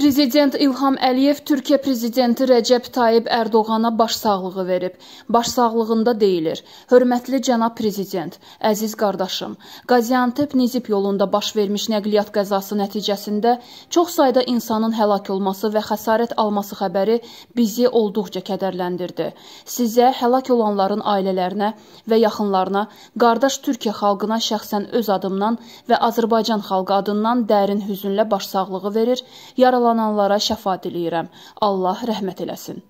Prezident İlham Əliyev Türkiyə prezidenti Rəcəb Tayyib Ərdoğana başsağlığı verib. Başsağlığında deyilir: "Hörmətli cənab prezident, əziz qardaşım, Qaziantep Nizip yolunda baş vermiş nəqliyyat qəzası nəticəsində çox sayda insanın həlak olması və xəsarət alması xəbəri bizi olduqca kədərləndirdi. Sizə, həlak olanların ailələrinə və yaxınlarına, qardaş Türkiyə xalqına şəxsən öz adımdan və Azərbaycan xalqı adından dərin hüznlə başsağlığı verir. Yaralanan yananlara şəfaət eləyirəm. Allah rəhmət eləsin.